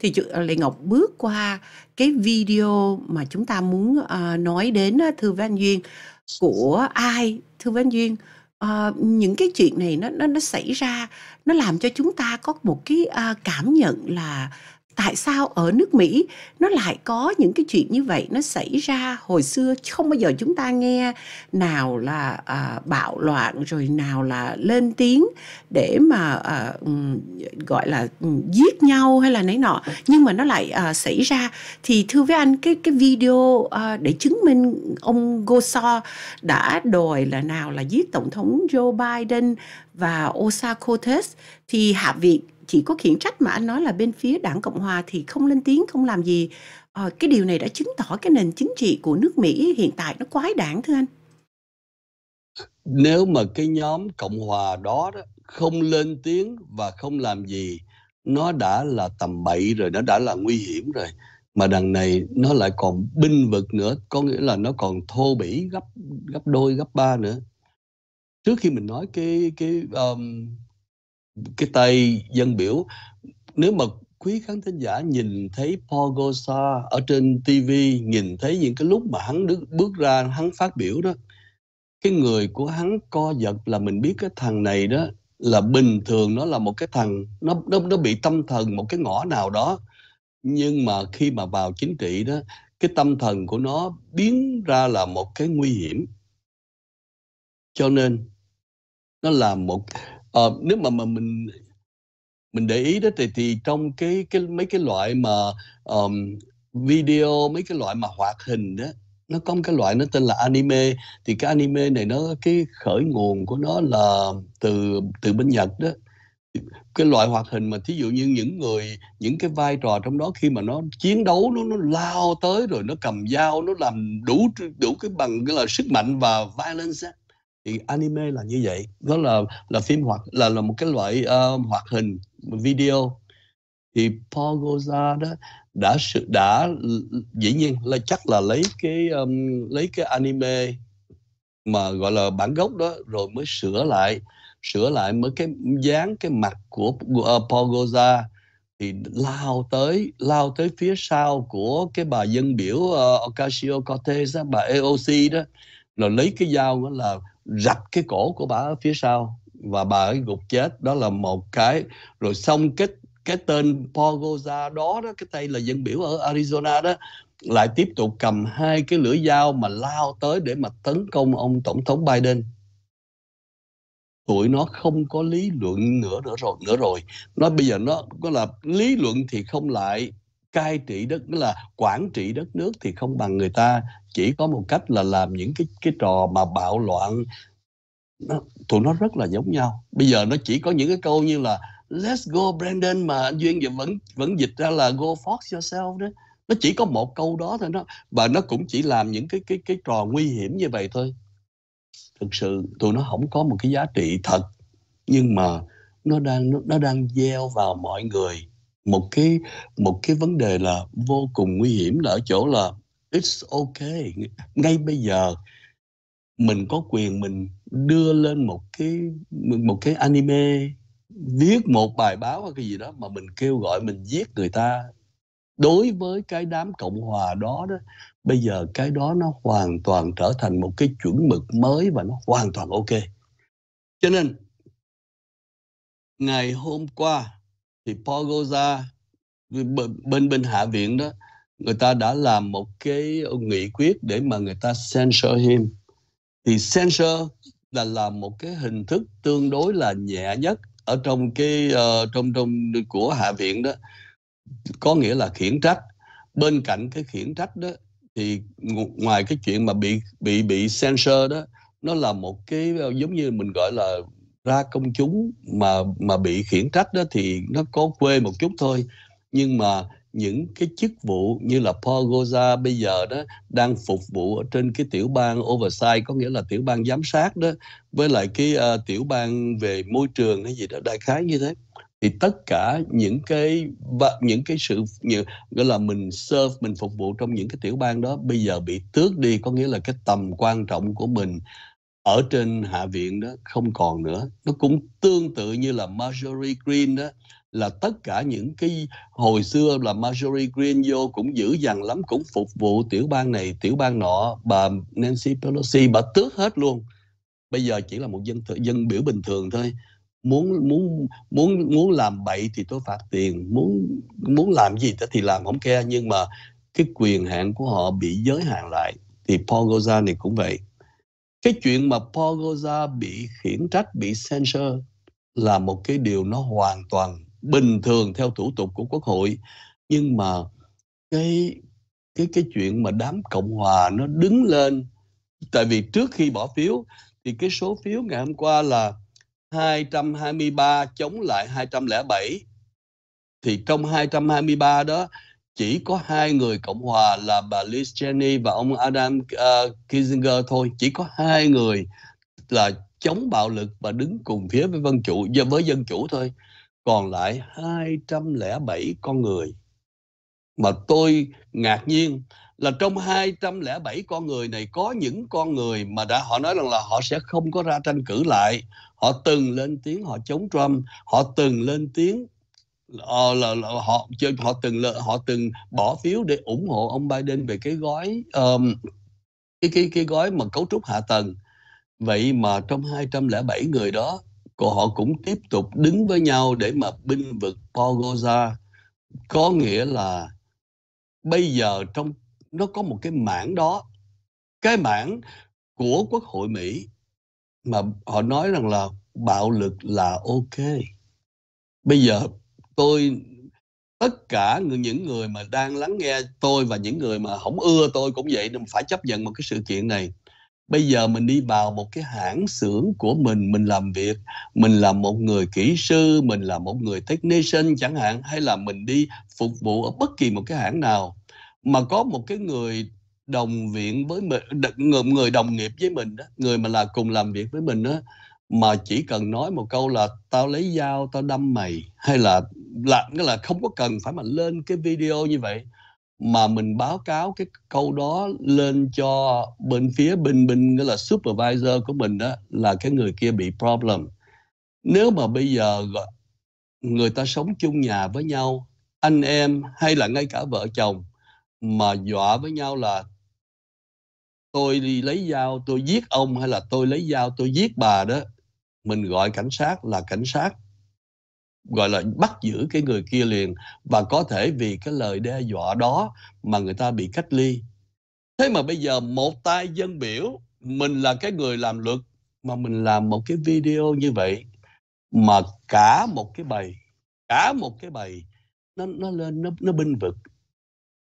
thì ờ, lệ ngọc bước qua cái video mà chúng ta muốn uh, nói đến thư văn duyên của ai thư văn duyên uh, những cái chuyện này nó nó nó xảy ra nó làm cho chúng ta có một cái uh, cảm nhận là tại sao ở nước Mỹ nó lại có những cái chuyện như vậy nó xảy ra hồi xưa không bao giờ chúng ta nghe nào là à, bạo loạn rồi nào là lên tiếng để mà à, gọi là giết nhau hay là nấy nọ nhưng mà nó lại à, xảy ra thì thưa với anh cái cái video à, để chứng minh ông Goso đã đòi là nào là giết tổng thống Joe Biden và Osa Cortez thì hạ viện chỉ có khiển trách mà anh nói là bên phía đảng cộng hòa thì không lên tiếng không làm gì à, cái điều này đã chứng tỏ cái nền chính trị của nước mỹ hiện tại nó quái đảng thưa anh nếu mà cái nhóm cộng hòa đó, đó không lên tiếng và không làm gì nó đã là tầm bậy rồi nó đã là nguy hiểm rồi mà đằng này nó lại còn binh vực nữa có nghĩa là nó còn thô bỉ gấp gấp đôi gấp ba nữa trước khi mình nói cái cái um, cái tay dân biểu nếu mà quý khán thính giả nhìn thấy Paul Gosa ở trên TV nhìn thấy những cái lúc mà hắn đứng, bước ra hắn phát biểu đó cái người của hắn co giật là mình biết cái thằng này đó là bình thường nó là một cái thằng nó nó nó bị tâm thần một cái ngõ nào đó nhưng mà khi mà vào chính trị đó cái tâm thần của nó biến ra là một cái nguy hiểm cho nên nó là một à, nếu mà mà mình mình để ý đó thì thì trong cái cái mấy cái loại mà um, video mấy cái loại mà hoạt hình đó nó có một cái loại nó tên là anime thì cái anime này nó cái khởi nguồn của nó là từ từ bên Nhật đó cái loại hoạt hình mà thí dụ như những người những cái vai trò trong đó khi mà nó chiến đấu nó nó lao tới rồi nó cầm dao nó làm đủ đủ cái bằng cái là sức mạnh và violence thì anime là như vậy đó là là phim hoạt là là một cái loại uh, hoạt hình video thì Paul Goza đó đã sự đã dĩ nhiên là chắc là lấy cái um, lấy cái anime mà gọi là bản gốc đó rồi mới sửa lại sửa lại mới cái dáng cái mặt của uh, ờ, Paul Goza thì lao tới lao tới phía sau của cái bà dân biểu uh, ờ, Ocasio Cortez bà AOC đó là lấy cái dao đó là rạch cái cổ của bà ở phía sau và bà ấy gục chết đó là một cái rồi xong cái cái tên Paul đó đó cái tay là dân biểu ở Arizona đó lại tiếp tục cầm hai cái lưỡi dao mà lao tới để mà tấn công ông tổng thống Biden tụi nó không có lý luận nữa nữa rồi nữa rồi nó bây giờ nó có là lý luận thì không lại cai trị đất tức là quản trị đất nước thì không bằng người ta chỉ có một cách là làm những cái cái trò mà bạo loạn nó, tụi nó rất là giống nhau bây giờ nó chỉ có những cái câu như là let's go Brandon mà anh Duyên vẫn vẫn dịch ra là go fox yourself đó nó chỉ có một câu đó thôi nó và nó cũng chỉ làm những cái cái cái trò nguy hiểm như vậy thôi thực sự tụi nó không có một cái giá trị thật nhưng mà nó đang nó, nó đang gieo vào mọi người một cái một cái vấn đề là vô cùng nguy hiểm là ở chỗ là it's okay ngay bây giờ mình có quyền mình đưa lên một cái một cái anime viết một bài báo hay cái gì đó mà mình kêu gọi mình giết người ta đối với cái đám cộng hòa đó đó bây giờ cái đó nó hoàn toàn trở thành một cái chuẩn mực mới và nó hoàn toàn ok cho nên ngày hôm qua thì Paul Goza bên bên hạ viện đó người ta đã làm một cái nghị quyết để mà người ta censor him thì censor là làm một cái hình thức tương đối là nhẹ nhất ở trong cái uh, trong trong của hạ viện đó có nghĩa là khiển trách bên cạnh cái khiển trách đó thì ngoài cái chuyện mà bị bị bị censor đó nó là một cái giống như mình gọi là ra công chúng mà mà bị khiển trách đó thì nó có quê một chút thôi nhưng mà những cái chức vụ như là Paul Goza bây giờ đó đang phục vụ ở trên cái tiểu bang oversight có nghĩa là tiểu bang giám sát đó với lại cái uh, tiểu bang về môi trường hay gì đó đại khái như thế thì tất cả những cái những cái sự như, gọi là mình serve mình phục vụ trong những cái tiểu bang đó bây giờ bị tước đi có nghĩa là cái tầm quan trọng của mình ở trên hạ viện đó không còn nữa nó cũng tương tự như là Marjorie Green đó là tất cả những cái hồi xưa là Marjorie Green vô cũng dữ dằn lắm cũng phục vụ tiểu bang này tiểu bang nọ bà Nancy Pelosi bà tước hết luôn bây giờ chỉ là một dân dân biểu bình thường thôi muốn muốn muốn muốn làm bậy thì tôi phạt tiền muốn muốn làm gì thì làm không ke nhưng mà cái quyền hạn của họ bị giới hạn lại thì Paul Gozan này cũng vậy cái chuyện mà Paul bị khiển trách, bị censure là một cái điều nó hoàn toàn bình thường theo thủ tục của quốc hội nhưng mà cái cái cái chuyện mà đám cộng hòa nó đứng lên tại vì trước khi bỏ phiếu thì cái số phiếu ngày hôm qua là 223 chống lại 207 thì trong 223 đó chỉ có hai người Cộng hòa là bà Liz Cheney và ông Adam uh, Kissinger thôi. Chỉ có hai người là chống bạo lực và đứng cùng phía với dân chủ với dân chủ thôi. Còn lại 207 con người. Mà tôi ngạc nhiên là trong 207 con người này có những con người mà đã họ nói rằng là họ sẽ không có ra tranh cử lại. Họ từng lên tiếng họ chống Trump, họ từng lên tiếng là, ờ, là, là họ họ từng là, họ từng bỏ phiếu để ủng hộ ông Biden về cái gói um, cái cái cái gói mà cấu trúc hạ tầng vậy mà trong 207 người đó của họ cũng tiếp tục đứng với nhau để mà binh vực Pogoza có nghĩa là bây giờ trong nó có một cái mảng đó cái mảng của quốc hội Mỹ mà họ nói rằng là bạo lực là ok bây giờ tôi tất cả những người mà đang lắng nghe tôi và những người mà không ưa tôi cũng vậy nên phải chấp nhận một cái sự kiện này bây giờ mình đi vào một cái hãng xưởng của mình mình làm việc mình là một người kỹ sư mình là một người technician chẳng hạn hay là mình đi phục vụ ở bất kỳ một cái hãng nào mà có một cái người đồng viện với mình người đồng nghiệp với mình đó người mà là cùng làm việc với mình đó mà chỉ cần nói một câu là tao lấy dao tao đâm mày hay là là nghĩa là không có cần phải mà lên cái video như vậy mà mình báo cáo cái câu đó lên cho bên phía bên bên nghĩa là supervisor của mình đó là cái người kia bị problem nếu mà bây giờ người ta sống chung nhà với nhau anh em hay là ngay cả vợ chồng mà dọa với nhau là tôi đi lấy dao tôi giết ông hay là tôi lấy dao tôi giết bà đó mình gọi cảnh sát là cảnh sát gọi là bắt giữ cái người kia liền và có thể vì cái lời đe dọa đó mà người ta bị cách ly. Thế mà bây giờ một tay dân biểu, mình là cái người làm luật mà mình làm một cái video như vậy mà cả một cái bài cả một cái bài nó nó lên nó nó binh vực.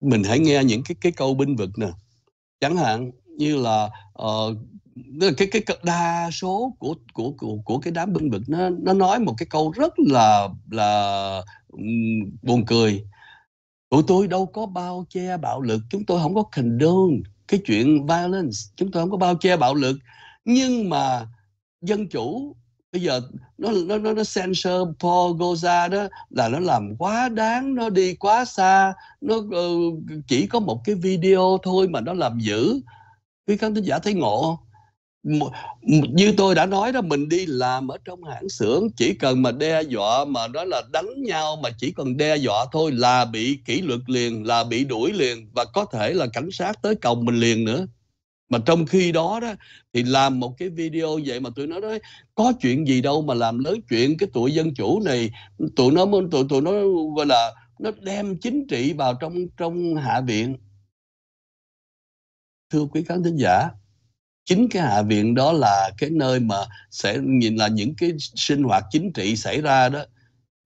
Mình hãy nghe những cái cái câu binh vực nè. Chẳng hạn như là uh, cái cái cái đa số của của của của cái đám binh bực nó nó nói một cái câu rất là là buồn cười tụi tôi đâu có bao che bạo lực chúng tôi không có condone cái chuyện violence chúng tôi không có bao che bạo lực nhưng mà dân chủ bây giờ nó nó nó, nó censor Paul Goza đó là nó làm quá đáng nó đi quá xa nó uh, chỉ có một cái video thôi mà nó làm dữ quý khán thính giả thấy ngộ như tôi đã nói đó mình đi làm ở trong hãng xưởng chỉ cần mà đe dọa mà đó là đánh nhau mà chỉ cần đe dọa thôi là bị kỷ luật liền là bị đuổi liền và có thể là cảnh sát tới còng mình liền nữa mà trong khi đó đó thì làm một cái video vậy mà tụi nó nói có chuyện gì đâu mà làm lớn chuyện cái tụi dân chủ này tụi nó tụi tụi nó gọi là nó đem chính trị vào trong trong hạ viện thưa quý khán thính giả chính cái hạ viện đó là cái nơi mà sẽ nhìn là những cái sinh hoạt chính trị xảy ra đó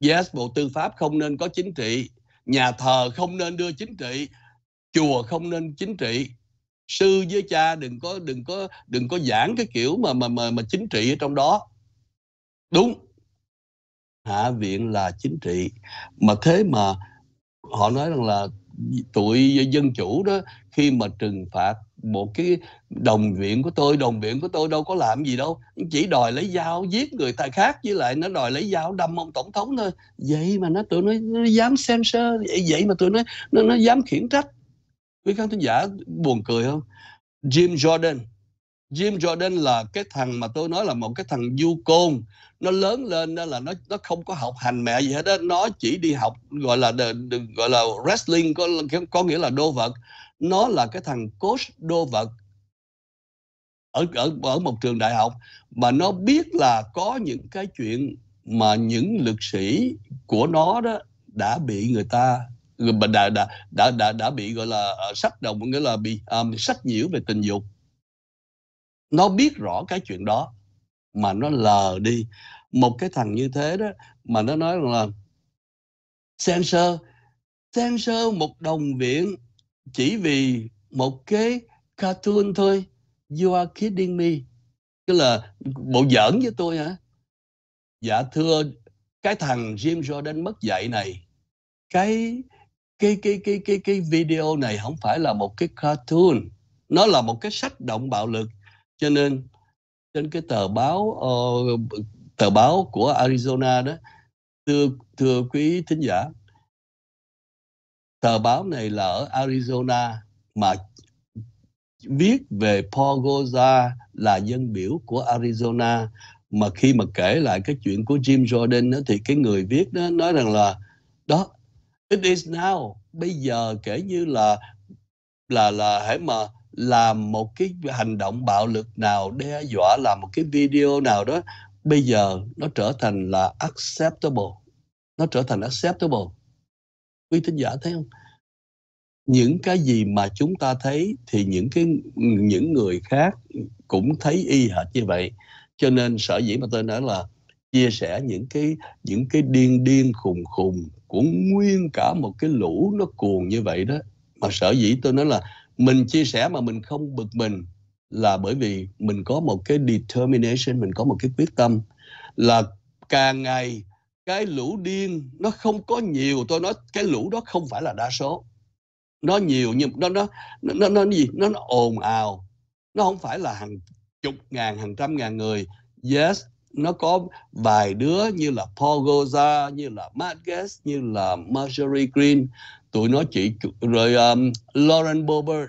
yes bộ tư pháp không nên có chính trị nhà thờ không nên đưa chính trị chùa không nên chính trị sư với cha đừng có đừng có đừng có giảng cái kiểu mà mà mà, mà chính trị ở trong đó đúng hạ viện là chính trị mà thế mà họ nói rằng là tụi dân chủ đó khi mà trừng phạt một cái đồng viện của tôi đồng viện của tôi đâu có làm gì đâu chỉ đòi lấy dao giết người ta khác với lại nó đòi lấy dao đâm ông tổng thống thôi vậy mà nó tụi nó, nó dám censor vậy mà tụi nó nó, nó dám khiển trách quý khán thính giả buồn cười không Jim Jordan Jim Jordan là cái thằng mà tôi nói là một cái thằng du côn nó lớn lên đó là nó nó không có học hành mẹ gì hết đó nó chỉ đi học gọi là gọi là wrestling có có nghĩa là đô vật nó là cái thằng coach đô vật ở ở ở một trường đại học mà nó biết là có những cái chuyện mà những lực sĩ của nó đó đã bị người ta đã đã đã đã, đã, đã bị gọi là ờ, sách đồng nghĩa là bị um, sách nhiễu về tình dục nó biết rõ cái chuyện đó mà nó lờ đi một cái thằng như thế đó mà nó nói rằng là sensor sensor một đồng viện chỉ vì một cái cartoon thôi you are kidding me tức là bộ giỡn với tôi hả dạ thưa cái thằng Jim Jordan mất dạy này cái cái cái cái cái cái video này không phải là một cái cartoon nó là một cái sách động bạo lực cho nên trên cái tờ báo uh, tờ báo của Arizona đó thưa thưa quý thính giả tờ báo này là ở Arizona mà viết về Paul Goza là dân biểu của Arizona mà khi mà kể lại cái chuyện của Jim Jordan đó, thì cái người viết đó nói rằng là đó it is now bây giờ kể như là là là hãy mà làm một cái hành động bạo lực nào đe dọa làm một cái video nào đó bây giờ nó trở thành là acceptable nó trở thành acceptable quý thính giả thấy không những cái gì mà chúng ta thấy thì những cái những người khác cũng thấy y hệt như vậy cho nên sở dĩ mà tôi nói là chia sẻ những cái những cái điên điên khùng khùng của nguyên cả một cái lũ nó cuồng như vậy đó mà sở dĩ tôi nói là mình chia sẻ mà mình không bực mình là bởi vì mình có một cái determination mình có một cái quyết tâm là càng ngày cái lũ điên nó không có nhiều tôi nói cái lũ đó không phải là đa số nó nhiều nhưng nó nó nó nó, nó gì nó, nó ồn ào nó không phải là hàng chục ngàn hàng trăm ngàn người yes nó có vài đứa như là Paul Goza như là Matt Gaetz như là Marjorie Green tụi nó chỉ rồi um, Lauren Boebert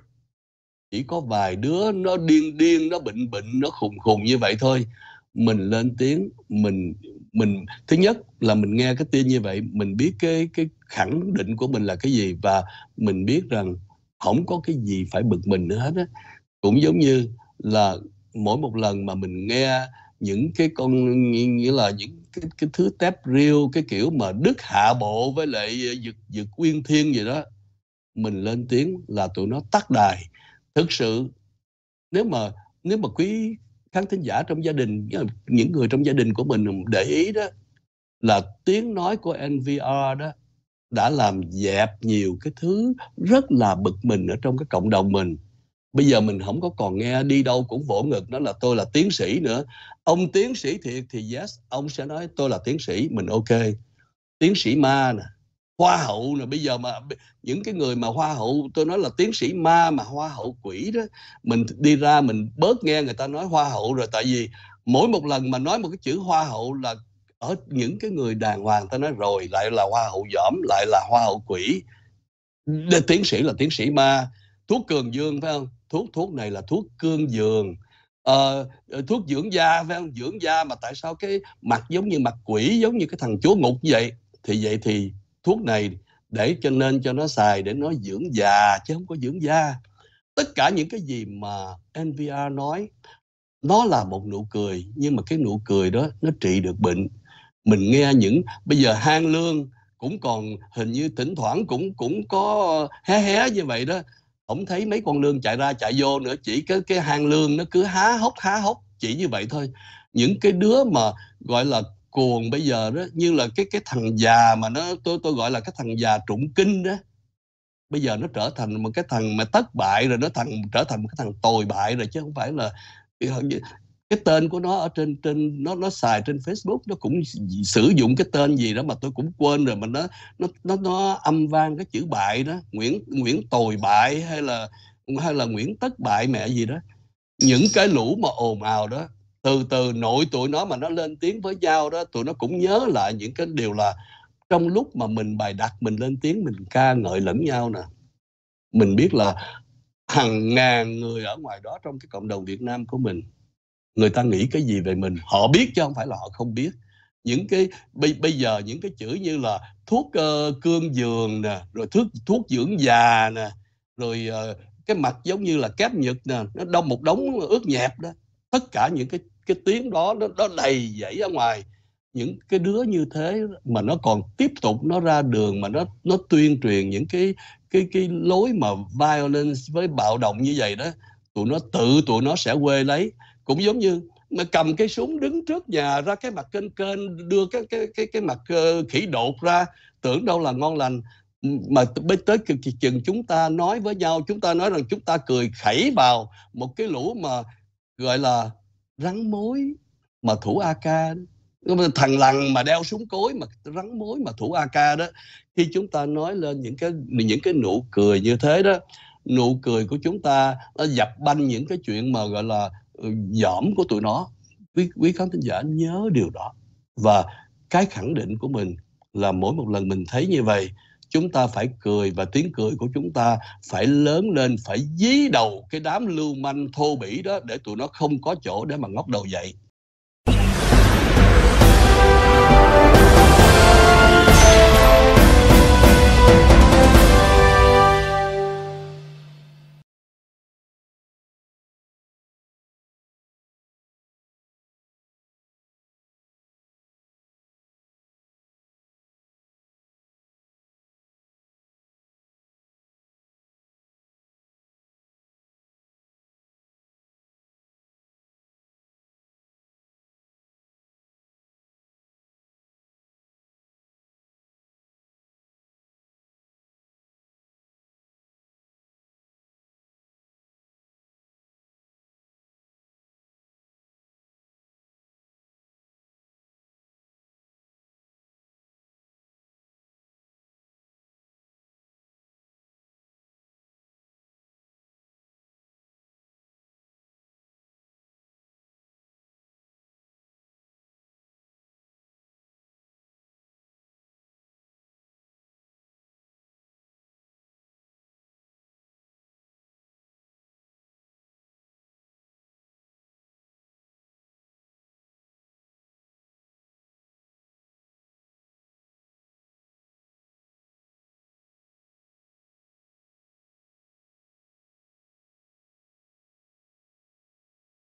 chỉ có vài đứa nó điên điên nó bệnh bệnh nó khùng khùng như vậy thôi mình lên tiếng mình mình thứ nhất là mình nghe cái tin như vậy mình biết cái cái khẳng định của mình là cái gì và mình biết rằng không có cái gì phải bực mình nữa hết á cũng giống như là mỗi một lần mà mình nghe những cái con nghĩa là những cái, cái thứ tép riêu cái kiểu mà đức hạ bộ với lại dực dực quyên thiên gì đó mình lên tiếng là tụi nó tắt đài thực sự nếu mà nếu mà quý khán thính giả trong gia đình những người trong gia đình của mình để ý đó là tiếng nói của NVR đó đã làm dẹp nhiều cái thứ rất là bực mình ở trong cái cộng đồng mình bây giờ mình không có còn nghe đi đâu cũng vỗ ngực nó là tôi là tiến sĩ nữa ông tiến sĩ thiệt thì yes ông sẽ nói tôi là tiến sĩ mình ok tiến sĩ ma nè hoa hậu là bây giờ mà những cái người mà hoa hậu tôi nói là tiến sĩ ma mà hoa hậu quỷ đó mình đi ra mình bớt nghe người ta nói hoa hậu rồi tại vì mỗi một lần mà nói một cái chữ hoa hậu là ở những cái người đàng hoàng ta nói rồi lại là hoa hậu dỏm lại là hoa hậu quỷ Để tiến sĩ là tiến sĩ ma thuốc cường dương phải không thuốc thuốc này là thuốc cương dương ờ, ờ, thuốc dưỡng da phải không dưỡng da mà tại sao cái mặt giống như mặt quỷ giống như cái thằng chúa ngục vậy thì vậy thì thuốc này để cho nên cho nó xài để nó dưỡng già chứ không có dưỡng da tất cả những cái gì mà NVR nói nó là một nụ cười nhưng mà cái nụ cười đó nó trị được bệnh mình nghe những bây giờ hang lương cũng còn hình như thỉnh thoảng cũng cũng có hé hé như vậy đó không thấy mấy con lương chạy ra chạy vô nữa chỉ cái cái hang lương nó cứ há hốc há hốc chỉ như vậy thôi những cái đứa mà gọi là cuồng bây giờ đó như là cái cái thằng già mà nó tôi tôi gọi là cái thằng già trụng kinh đó bây giờ nó trở thành một cái thằng mà thất bại rồi nó thằng trở thành một cái thằng tồi bại rồi chứ không phải là cái tên của nó ở trên trên nó nó xài trên Facebook nó cũng sử dụng cái tên gì đó mà tôi cũng quên rồi mà nó nó nó, nó âm vang cái chữ bại đó Nguyễn Nguyễn tồi bại hay là hay là Nguyễn thất bại mẹ gì đó những cái lũ mà ồn ào đó từ từ nội tụi nó mà nó lên tiếng với nhau đó tụi nó cũng nhớ lại những cái điều là trong lúc mà mình bài đặt mình lên tiếng mình ca ngợi lẫn nhau nè mình biết là hàng ngàn người ở ngoài đó trong cái cộng đồng Việt Nam của mình người ta nghĩ cái gì về mình họ biết chứ không phải là họ không biết những cái bây, bây giờ những cái chữ như là thuốc uh, cương giường nè rồi thuốc thuốc dưỡng già nè rồi uh, cái mặt giống như là kép nhật nè nó đông một đống ướt nhẹp đó tất cả những cái cái tiếng đó nó, nó đầy dãy ra ngoài những cái đứa như thế mà nó còn tiếp tục nó ra đường mà nó nó tuyên truyền những cái cái cái lối mà violence với bạo động như vậy đó tụi nó tự tụi nó sẽ quê lấy cũng giống như mà cầm cái súng đứng trước nhà ra cái mặt kênh kênh đưa cái cái cái cái mặt uh, khỉ đột ra tưởng đâu là ngon lành mà mới tới chừng chúng ta nói với nhau chúng ta nói rằng chúng ta cười khẩy vào một cái lũ mà gọi là rắn mối mà thủ AK thằng lằn mà đeo súng cối mà rắn mối mà thủ AK đó khi chúng ta nói lên những cái những cái nụ cười như thế đó nụ cười của chúng ta nó dập banh những cái chuyện mà gọi là ừ, dỏm của tụi nó quý quý khán thính giả nhớ điều đó và cái khẳng định của mình là mỗi một lần mình thấy như vậy chúng ta phải cười và tiếng cười của chúng ta phải lớn lên phải dí đầu cái đám lưu manh thô bỉ đó để tụi nó không có chỗ để mà ngóc đầu dậy